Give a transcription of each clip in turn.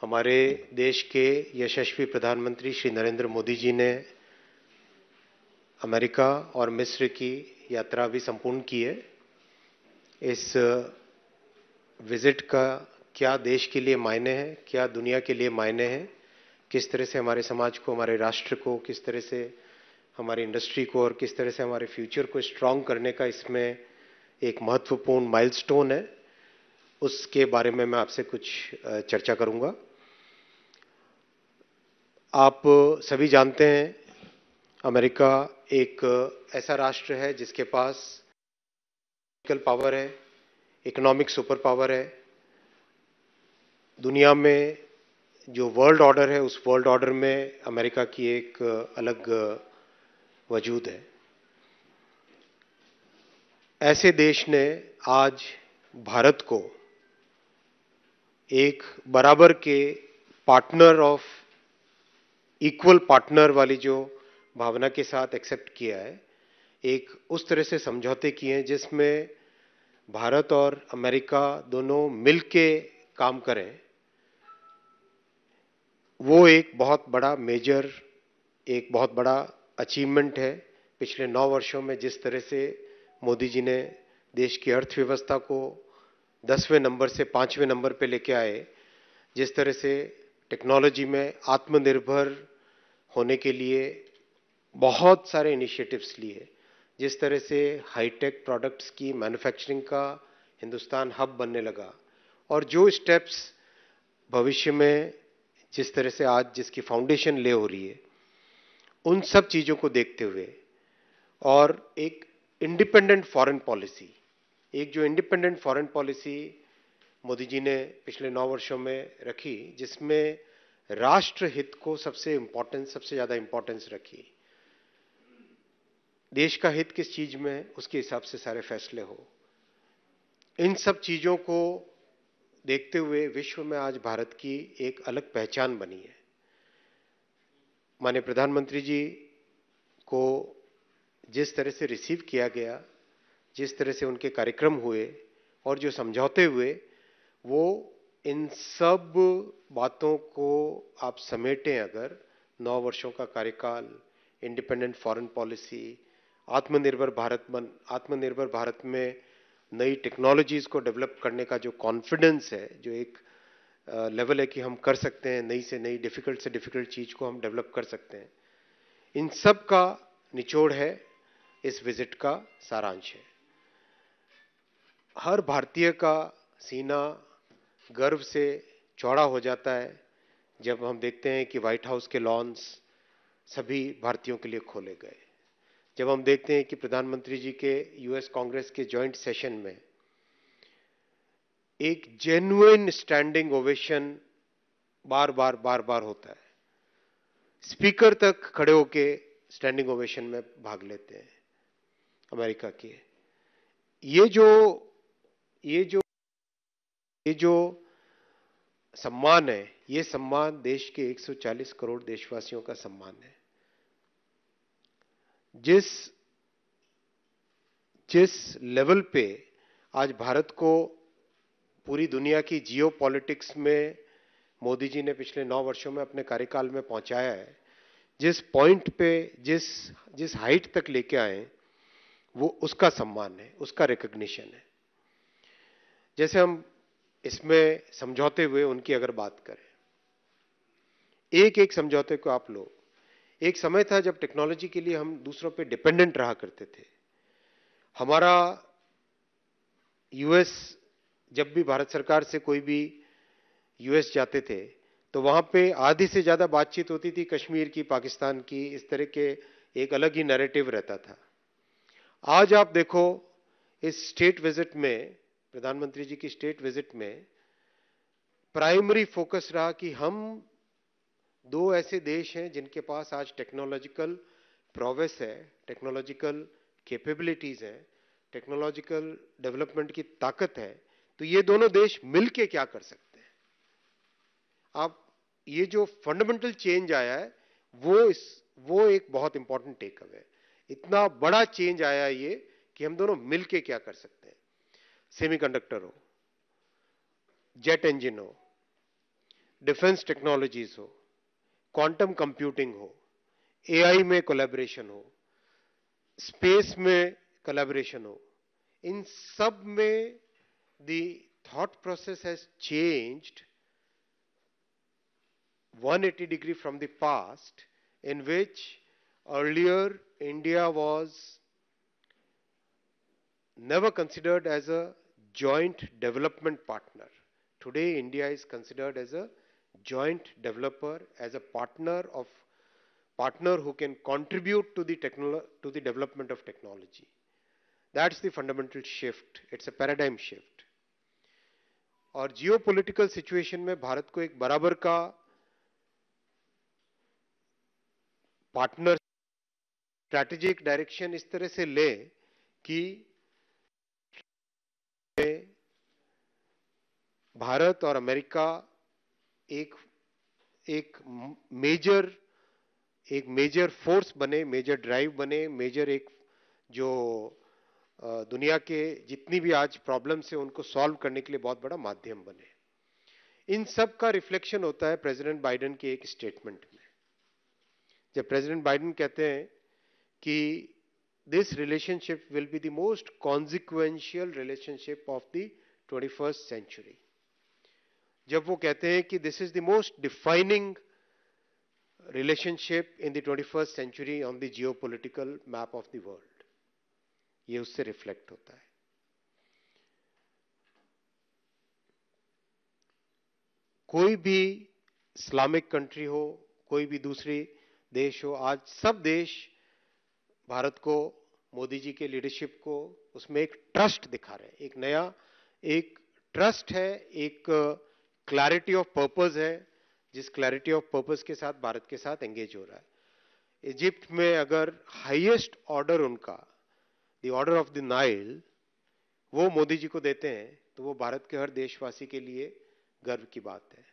हमारे देश के यशस्वी प्रधानमंत्री श्री नरेंद्र मोदी जी ने अमेरिका और मिस्र की यात्रा भी संपूर्ण की है इस विज़िट का क्या देश के लिए मायने हैं क्या दुनिया के लिए मायने हैं किस तरह से हमारे समाज को हमारे राष्ट्र को किस तरह से हमारी इंडस्ट्री को और किस तरह से हमारे फ्यूचर को स्ट्रांग करने का इसमें एक महत्वपूर्ण माइलस्टोन है उसके बारे में मैं आपसे कुछ चर्चा करूंगा आप सभी जानते हैं अमेरिका एक ऐसा राष्ट्र है जिसके पास पावर है इकोनॉमिक सुपर पावर है दुनिया में जो वर्ल्ड ऑर्डर है उस वर्ल्ड ऑर्डर में अमेरिका की एक अलग वजूद है ऐसे देश ने आज भारत को एक बराबर के पार्टनर ऑफ इक्वल पार्टनर वाली जो भावना के साथ एक्सेप्ट किया है एक उस तरह से समझौते किए हैं जिसमें भारत और अमेरिका दोनों मिल के काम करें वो एक बहुत बड़ा मेजर एक बहुत बड़ा अचीवमेंट है पिछले नौ वर्षों में जिस तरह से मोदी जी ने देश की अर्थव्यवस्था को दसवें नंबर से पाँचवें नंबर पे लेके आए जिस तरह से टेक्नोलॉजी में आत्मनिर्भर होने के लिए बहुत सारे इनिशिएटिव्स लिए जिस तरह से हाईटेक प्रोडक्ट्स की मैन्युफैक्चरिंग का हिंदुस्तान हब बनने लगा और जो स्टेप्स भविष्य में जिस तरह से आज जिसकी फाउंडेशन ले हो रही है उन सब चीज़ों को देखते हुए और एक इंडिपेंडेंट फॉरेन पॉलिसी एक जो independent foreign policy Modi ji ने पिछले नौ वर्षों में रखी जिसमें राष्ट्र हित को सबसे इम्पोर्टेंस सबसे ज़्यादा इम्पोर्टेंस रखी देश का हित किस चीज़ में उसके हिसाब से सारे फैसले हो इन सब चीज़ों को देखते हुए विश्व में आज भारत की एक अलग पहचान बनी है माननीय प्रधानमंत्री जी को जिस तरह से रिसीव किया गया जिस तरह से उनके कार्यक्रम हुए और जो समझौते हुए वो इन सब बातों को आप समेटें अगर नौ वर्षों का कार्यकाल इंडिपेंडेंट फॉरेन पॉलिसी आत्मनिर्भर भारत बन आत्मनिर्भर भारत में नई टेक्नोलॉजीज़ को डेवलप करने का जो कॉन्फिडेंस है जो एक लेवल है कि हम कर सकते हैं नई से नई डिफ़िकल्ट से डिफ़िकल्ट चीज़ को हम डेवलप कर सकते हैं इन सब का निचोड़ है इस विजिट का सारांश है हर भारतीय का सीना गर्व से चौड़ा हो जाता है जब हम देखते हैं कि व्हाइट हाउस के लॉन्स सभी भारतीयों के लिए खोले गए जब हम देखते हैं कि प्रधानमंत्री जी के यूएस कांग्रेस के जॉइंट सेशन में एक जेन्युन स्टैंडिंग ओवेशन बार बार बार बार होता है स्पीकर तक खड़े होकर स्टैंडिंग ओवेशन में भाग लेते हैं अमेरिका के ये जो ये जो ये जो सम्मान है ये सम्मान देश के 140 करोड़ देशवासियों का सम्मान है जिस जिस लेवल पे आज भारत को पूरी दुनिया की जियो पॉलिटिक्स में मोदी जी ने पिछले नौ वर्षों में अपने कार्यकाल में पहुंचाया है जिस पॉइंट पे जिस जिस हाइट तक लेके आए वो उसका सम्मान है उसका रिकग्निशन है जैसे हम इसमें समझौते हुए उनकी अगर बात करें एक एक समझौते को आप लो एक समय था जब टेक्नोलॉजी के लिए हम दूसरों पे डिपेंडेंट रहा करते थे हमारा यूएस जब भी भारत सरकार से कोई भी यूएस जाते थे तो वहां पे आधी से ज़्यादा बातचीत होती थी कश्मीर की पाकिस्तान की इस तरह के एक अलग ही नैरेटिव रहता था आज आप देखो इस स्टेट विजिट में प्रधानमंत्री जी की स्टेट विजिट में प्राइमरी फोकस रहा कि हम दो ऐसे देश हैं जिनके पास आज टेक्नोलॉजिकल प्रोवेस है टेक्नोलॉजिकल कैपेबिलिटीज़ है टेक्नोलॉजिकल डेवलपमेंट की ताकत है तो ये दोनों देश मिलके क्या कर सकते हैं आप ये जो फंडामेंटल चेंज आया है वो इस वो एक बहुत इंपॉर्टेंट टेक अवे है इतना बड़ा चेंज आया है ये कि हम दोनों मिलके क्या कर सकते हैं सेमी कंडक्टर जेट इंजिन हो डिफेंस टेक्नोलॉजीज हो क्वांटम कंप्यूटिंग हो एआई में कोलैबोरेशन हो स्पेस में कोलैबोरेशन हो इन सब में the thought process has changed 180 degree from the past in which earlier India was never considered as a joint development partner. Today, India is considered as a joint developer, as a partner of partner who can contribute to the to the development of technology. That's the fundamental shift. It's a paradigm shift. और geopolitical situation में भारत को एक बराबर का partner strategic direction इस तरह से ले कि पे भारत और अमेरिका एक एक मेजर एक मेजर फोर्स बने मेजर ड्राइव बने मेजर एक जो दुनिया के जितनी भी आज प्रॉब्लम्स है उनको सॉल्व करने के लिए बहुत बड़ा माध्यम बने इन सब का रिफ्लेक्शन होता है प्रेसिडेंट बाइडेन के एक स्टेटमेंट में जब प्रेसिडेंट बाइडेन कहते हैं कि This relationship will be the most consequential relationship of the 21st century. जब वो कहते हैं कि this is the most defining relationship in the twenty first century on the geo political map of the world ये उससे reflect होता है कोई भी इस्लामिक कंट्री हो कोई भी दूसरी देश हो आज सब देश भारत को मोदी जी के लीडरशिप को उसमें एक ट्रस्ट दिखा रहे हैं एक नया एक ट्रस्ट है एक क्लैरिटी ऑफ पर्पस है जिस क्लैरिटी ऑफ पर्पस के साथ भारत के साथ एंगेज हो रहा है इजिप्ट में अगर हाईएस्ट ऑर्डर उनका the order of the Nile वो मोदी जी को देते हैं तो वो भारत के हर देशवासी के लिए गर्व की बात है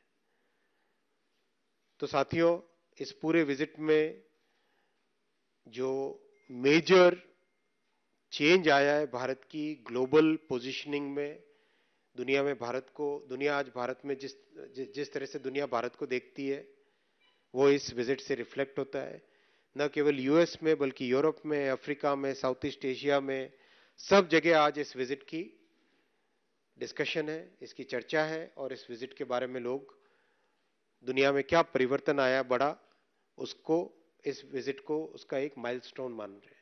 तो साथियों इस पूरे विजिट में जो मेजर चेंज आया है भारत की ग्लोबल पोजीशनिंग में दुनिया में भारत को दुनिया आज भारत में जिस जिस तरह से दुनिया भारत को देखती है वो इस विजिट से रिफ्लेक्ट होता है न केवल यूएस में बल्कि यूरोप में अफ्रीका में साउथ ईस्ट एशिया में सब जगह आज इस विजिट की डिस्कशन है इसकी चर्चा है और इस विजिट के बारे में लोग दुनिया में क्या परिवर्तन आया बड़ा उसको इस विजिट को उसका एक माइलस्टोन मान रहे हैं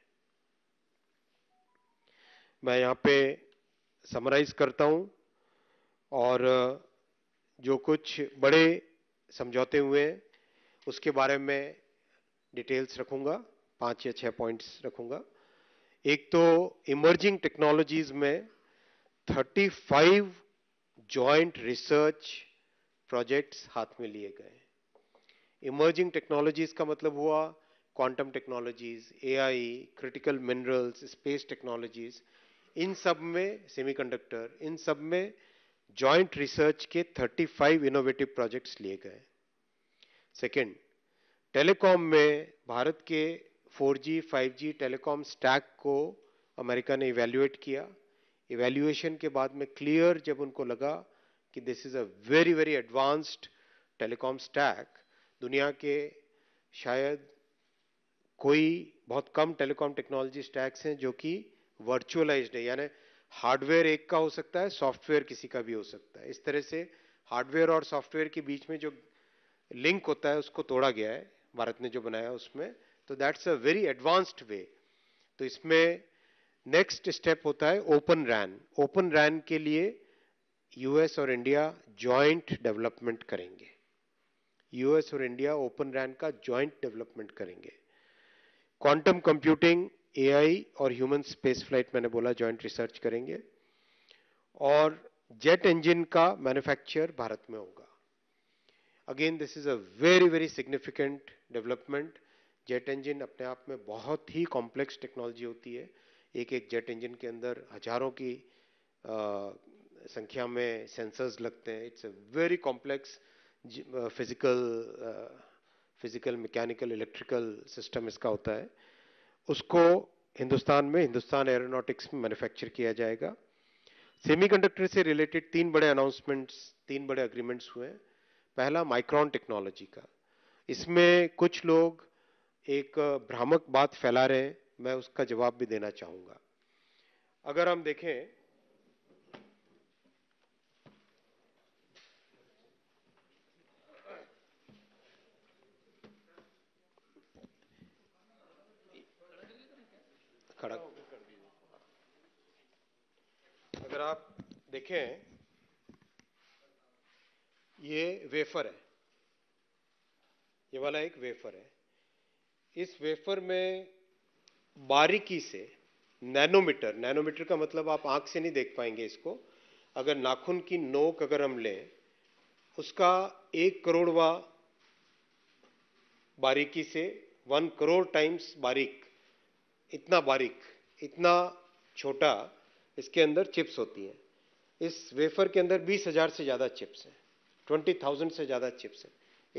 मैं यहाँ पे समराइज करता हूँ और जो कुछ बड़े समझौते हुए हैं उसके बारे में डिटेल्स रखूँगा पांच या छह पॉइंट्स रखूँगा एक तो इमर्जिंग टेक्नोलॉजीज में 35 जॉइंट रिसर्च प्रोजेक्ट्स हाथ में लिए गए इमर्जिंग टेक्नोलॉजीज का मतलब हुआ quantum technologies AI, critical minerals space technologies इन सब में सेमीकंडक्टर इन सब में जॉइंट रिसर्च के 35 इनोवेटिव प्रोजेक्ट्स लिए गए सेकंड टेलीकॉम में भारत के 4G, 5G टेलीकॉम स्टैक को अमेरिका ने इवेल्युएट किया इवेल्युएशन के बाद में क्लियर जब उनको लगा कि this is a very very advanced telecom stack दुनिया के शायद कोई बहुत कम टेलीकॉम टेक्नोलॉजी स्टैक्स हैं जो कि वर्चुअलाइज्ड है यानी हार्डवेयर एक का हो सकता है सॉफ्टवेयर किसी का भी हो सकता है इस तरह से हार्डवेयर और सॉफ्टवेयर के बीच में जो लिंक होता है उसको तोड़ा गया है भारत ने जो बनाया उसमें तो that's a very advanced way तो इसमें नेक्स्ट स्टेप होता है ओपन रैन ओपन रैन के लिए यूएस और इंडिया जॉइंट डेवलपमेंट करेंगे यूएस और इंडिया ओपन रैन का जॉइंट डेवलपमेंट करेंगे क्वांटम कंप्यूटिंग एआई और ह्यूमन स्पेस फ्लाइट मैंने बोला जॉइंट रिसर्च करेंगे और जेट इंजन का मैन्युफैक्चर भारत में होगा again this is a very very significant development jet engine अपने आप में बहुत ही कॉम्प्लेक्स टेक्नोलॉजी होती है एक एक जेट इंजन के अंदर हजारों की आ, संख्या में सेंसर्स लगते हैं it's a very complex physical physical mechanical electrical system इसका होता है उसको हिंदुस्तान में हिंदुस्तान एरोनॉटिक्स में मैन्युफैक्चर किया जाएगा सेमीकंडक्टर से रिलेटेड तीन बड़े अनाउंसमेंट्स तीन बड़े अग्रीमेंट्स हुए हैं पहला माइक्रॉन टेक्नोलॉजी का इसमें कुछ लोग एक भ्रामक बात फैला रहे हैं मैं उसका जवाब भी देना चाहूँगा अगर हम देखें अगर आप देखें ये वेफर है ये वाला एक वेफर है इस वेफर में बारीकी से नैनोमीटर नैनोमीटर का मतलब आप आंख से नहीं देख पाएंगे इसको अगर नाखून की नोक अगर हम लें उसका एक करोड़वा बारीकी से वन करोड़ टाइम्स बारीक इतना बारीक इतना छोटा इसके अंदर चिप्स होती हैं इस वेफर के अंदर बीस हजार से ज़्यादा चिप्स हैं ट्वेंटी थाउजेंड से ज़्यादा चिप्स हैं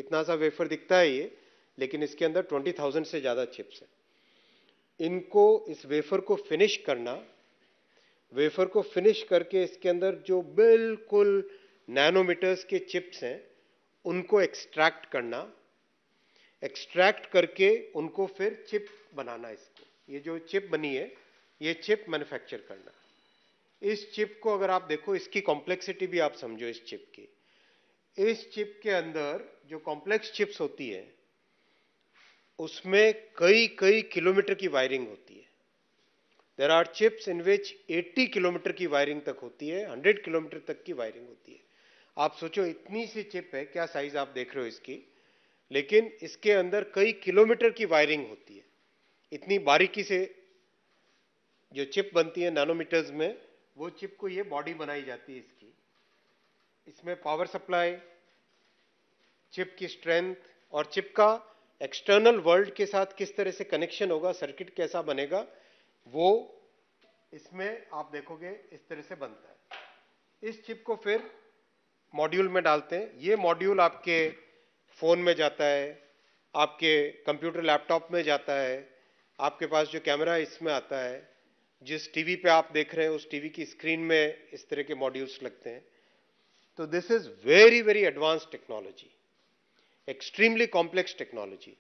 इतना सा वेफर दिखता है ये लेकिन इसके अंदर ट्वेंटी थाउजेंड से ज़्यादा चिप्स हैं इनको इस वेफर को फिनिश करना वेफर को फिनिश करके इसके अंदर जो बिल्कुल नैनोमीटर्स के चिप्स हैं उनको एक्सट्रैक्ट करना एक्सट्रैक्ट करके उनको फिर चिप बनाना इसको ये जो चिप बनी है ये चिप मैन्युफैक्चर करना इस चिप को अगर आप देखो इसकी कॉम्प्लेक्सिटी भी आप समझो इस चिप की इस चिप के अंदर जो कॉम्प्लेक्स चिप्स होती है उसमें कई कई किलोमीटर की वायरिंग होती है there are chips in which 80 kilometre की वायरिंग तक होती है 100 किलोमीटर तक की वायरिंग होती है आप सोचो इतनी सी चिप है क्या साइज आप देख रहे हो इसकी लेकिन इसके अंदर कई किलोमीटर की वायरिंग होती है इतनी बारीकी से जो चिप बनती है नैनोमीटर्स में वो चिप को ये बॉडी बनाई जाती है इसकी इसमें पावर सप्लाई चिप की स्ट्रेंथ और चिप का एक्सटर्नल वर्ल्ड के साथ किस तरह से कनेक्शन होगा सर्किट कैसा बनेगा वो इसमें आप देखोगे इस तरह से बनता है इस चिप को फिर मॉड्यूल में डालते हैं ये मॉड्यूल आपके फ़ोन में जाता है आपके कंप्यूटर लैपटॉप में जाता है आपके पास जो कैमरा इसमें आता है जिस टीवी पे आप देख रहे हैं उस टीवी की स्क्रीन में इस तरह के मॉड्यूल्स लगते हैं तो this is very very advance technology extremely complex technology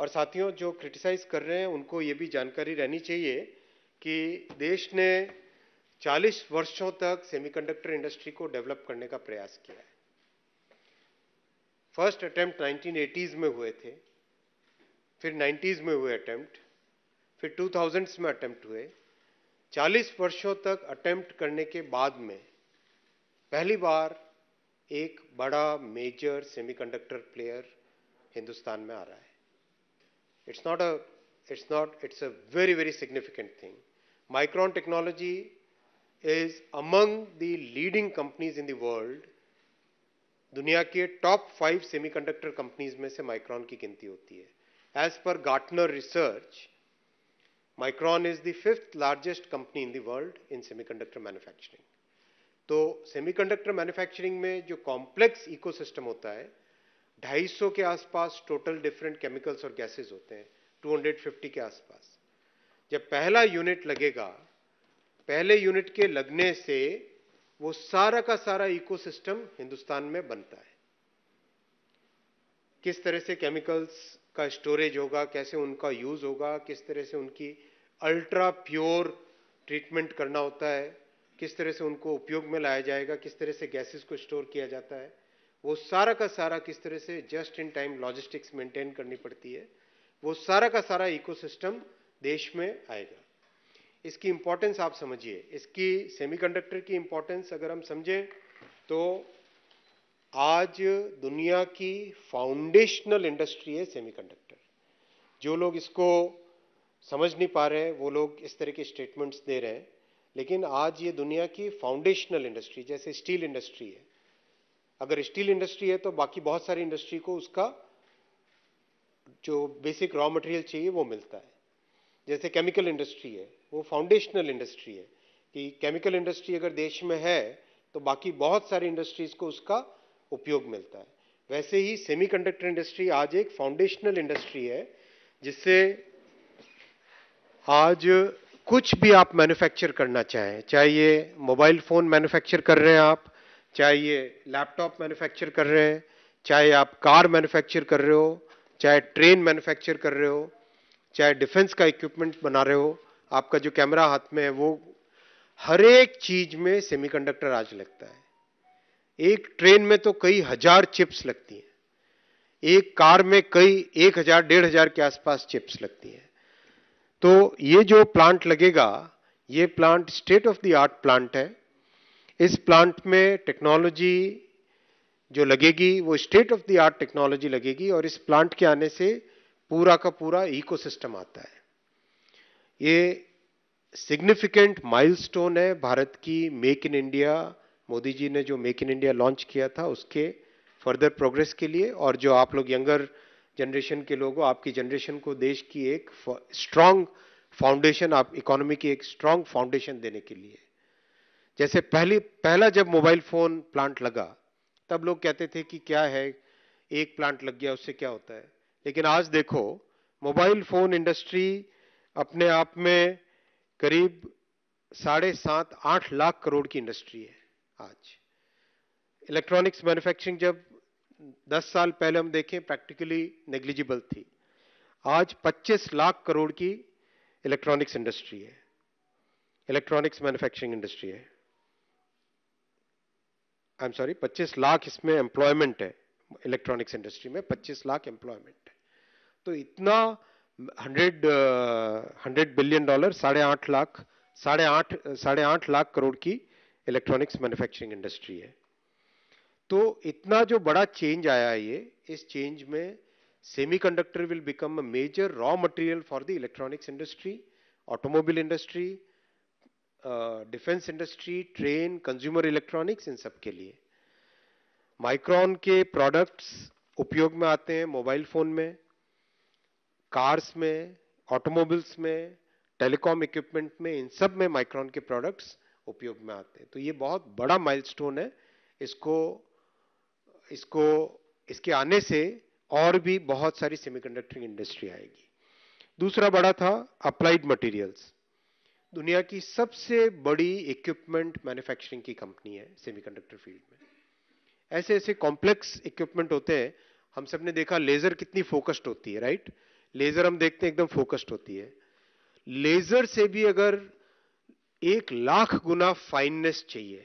और साथियों जो क्रिटिसाइज कर रहे हैं उनको ये भी जानकारी रहनी चाहिए कि देश ने 40 वर्षों तक सेमीकंडक्टर इंडस्ट्री को डेवलप करने का प्रयास किया है फर्स्ट अटेम्प्ट नाइनटीन में हुए थे फिर नाइन्टीज में हुए अटेम्प्ट फिर टू में अटेम्प्ट हुए 40 वर्षों तक अटेम्प्ट करने के बाद में पहली बार एक बड़ा मेजर सेमीकंडक्टर प्लेयर हिंदुस्तान में आ रहा है it's not a it's not it's a very very significant thing Micron technology is among the leading companies in the world दुनिया के टॉप फाइव सेमीकंडक्टर कंपनीज में से माइक्रॉन की गिनती होती है as per Gartner research Micron is the fifth largest company in the world in semiconductor manufacturing तो semiconductor manufacturing में जो कॉम्प्लेक्स इकोसिस्टम होता है 250 के आसपास टोटल डिफरेंट केमिकल्स और गैसेस होते हैं 250 के आसपास जब पहला यूनिट लगेगा पहले यूनिट के लगने से वो सारा का सारा इकोसिस्टम हिंदुस्तान में बनता है किस तरह से केमिकल्स का स्टोरेज होगा कैसे उनका यूज़ होगा किस तरह से उनकी अल्ट्रा प्योर ट्रीटमेंट करना होता है किस तरह से उनको उपयोग में लाया जाएगा किस तरह से गैसेस को स्टोर किया जाता है वो सारा का सारा किस तरह से just in time logistics maintain करनी पड़ती है वो सारा का सारा इकोसिस्टम देश में आएगा इसकी इंपॉर्टेंस आप समझिए इसकी सेमीकंडक्टर की इंपॉर्टेंस अगर हम समझें तो आज दुनिया की फाउंडेशनल इंडस्ट्री है सेमीकंडक्टर जो लोग इसको समझ नहीं पा रहे हैं वो लोग इस तरह के स्टेटमेंट्स दे रहे हैं लेकिन आज ये दुनिया की फाउंडेशनल इंडस्ट्री जैसे स्टील इंडस्ट्री है अगर स्टील इंडस्ट्री है तो बाकी बहुत सारी इंडस्ट्री को उसका जो बेसिक रॉ मटेरियल चाहिए वो मिलता है जैसे केमिकल इंडस्ट्री है वो फाउंडेशनल इंडस्ट्री है कि केमिकल इंडस्ट्री अगर देश में है तो बाकी बहुत सारी इंडस्ट्रीज को उसका उपयोग मिलता है वैसे ही सेमीकंडक्टर इंडस्ट्री आज एक फाउंडेशनल इंडस्ट्री है जिससे आज कुछ भी आप मैन्युफैक्चर करना चाहें चाहे ये मोबाइल फ़ोन मैन्युफैक्चर कर रहे हैं आप चाहे ये लैपटॉप मैन्युफैक्चर कर रहे हैं चाहे आप कार मैन्युफैक्चर कर रहे हो चाहे ट्रेन मैन्युफैक्चर कर रहे हो चाहे डिफेंस का इक्विपमेंट बना रहे हो आपका जो कैमरा हाथ में है वो हर एक चीज़ में सेमीकंडक्टर आज लगता है एक ट्रेन में तो कई हजार चिप्स लगती हैं एक कार में कई एक हजार डेढ़ हजार के आसपास चिप्स लगती हैं तो ये जो प्लांट लगेगा ये plant state of the art plant है इस प्लांट में टेक्नोलॉजी जो लगेगी वो state of the art technology लगेगी और इस प्लांट के आने से पूरा का पूरा इकोसिस्टम आता है ये सिग्निफिकेंट माइलस्टोन है भारत की make in India Modi ji ने जो मेक इन इंडिया लॉन्च किया था उसके फर्दर प्रोग्रेस के लिए और जो आप लोग यंगर जनरेशन के लोगों आपकी जनरेशन को देश की एक स्ट्रांग फाउंडेशन आप इकोनॉमी की एक स्ट्रांग फाउंडेशन देने के लिए जैसे पहली पहला जब मोबाइल फोन प्लांट लगा तब लोग कहते थे कि क्या है एक प्लांट लग गया उससे क्या होता है लेकिन आज देखो मोबाइल फोन इंडस्ट्री अपने आप में करीब साढ़े सात आठ लाख करोड़ की इंडस्ट्री है आज इलेक्ट्रॉनिक्स मैन्युफैक्चरिंग जब 10 साल पहले हम देखें प्रैक्टिकली नेग्लिजिबल थी आज 25 लाख करोड़ की इलेक्ट्रॉनिक्स इंडस्ट्री है इलेक्ट्रॉनिक्स मैन्युफैक्चरिंग इंडस्ट्री है आई एम सॉरी 25 लाख इसमें एम्प्लॉयमेंट है इलेक्ट्रॉनिक्स इंडस्ट्री में 25 लाख एम्प्लॉयमेंट है तो इतना हंड्रेड हंड्रेड बिलियन डॉलर साढ़े आठ लाख साढ़े आठ साढ़े आठ लाख करोड़ की इलेक्ट्रॉनिक्स मैन्युफैक्चरिंग इंडस्ट्री है तो इतना जो बड़ा चेंज आया है ये इस चेंज में semiconductor will become a major raw material for the electronics industry automobile industry defence industry train consumer electronics इन सब के लिए माइक्रॉन के प्रोडक्ट्स उपयोग में आते हैं मोबाइल फोन में कार्स में ऑटोमोबाइल्स में टेलीकॉम इक्विपमेंट में इन सब में माइक्रॉन के प्रोडक्ट्स उपयोग में आते हैं तो ये बहुत बड़ा माइलस्टोन है इसको इसको इसके आने से और भी बहुत सारी सेमीकंडक्टिंग इंडस्ट्री आएगी दूसरा बड़ा था अप्लाइड मटेरियल्स दुनिया की सबसे बड़ी इक्विपमेंट मैन्युफैक्चरिंग की कंपनी है सेमीकंडक्टर फील्ड में ऐसे ऐसे कॉम्प्लेक्स इक्विपमेंट होते हैं हम सब ने देखा लेजर कितनी फोकस्ड होती है राइट लेजर हम देखते हैं एकदम फोकस्ड होती है लेजर से भी अगर एक लाख गुना फाइननेस चाहिए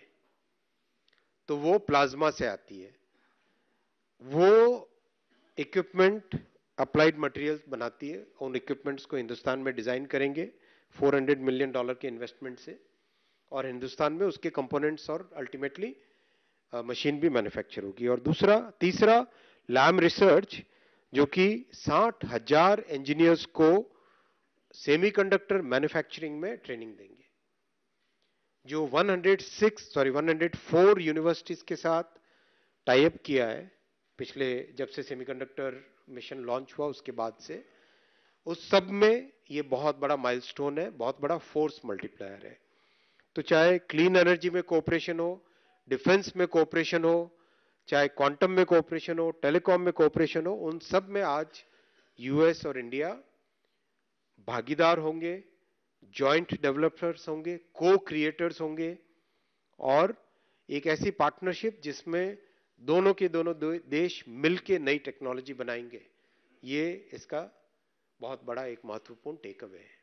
तो वो प्लाज्मा से आती है वो इक्विपमेंट अप्लाइड मटेरियल्स बनाती है उन इक्विपमेंट्स को हिंदुस्तान में डिजाइन करेंगे 400 मिलियन डॉलर के इन्वेस्टमेंट से और हिंदुस्तान में उसके कंपोनेंट्स और अल्टीमेटली मशीन भी मैन्युफैक्चर होगी और दूसरा तीसरा लैम रिसर्च जो कि साठ हजार इंजीनियर्स को सेमीकंडक्टर मैन्युफैक्चरिंग में ट्रेनिंग देंगे जो 106 सॉरी 104 यूनिवर्सिटीज़ के साथ टाइप किया है पिछले जब से सेमीकंडक्टर मिशन लॉन्च हुआ उसके बाद से उस सब में ये बहुत बड़ा माइलस्टोन है बहुत बड़ा फोर्स मल्टीप्लायर है तो चाहे क्लीन एनर्जी में कोऑपरेशन हो डिफेंस में कोऑपरेशन हो चाहे क्वांटम में कोऑपरेशन हो टेलीकॉम में कोऑपरेशन हो उन सब में आज यूएस और इंडिया भागीदार होंगे जॉइंट डेवलपर्स होंगे को क्रिएटर्स होंगे और एक ऐसी पार्टनरशिप जिसमें दोनों के दोनों देश मिलके नई टेक्नोलॉजी बनाएंगे ये इसका बहुत बड़ा एक महत्वपूर्ण टेकअवे है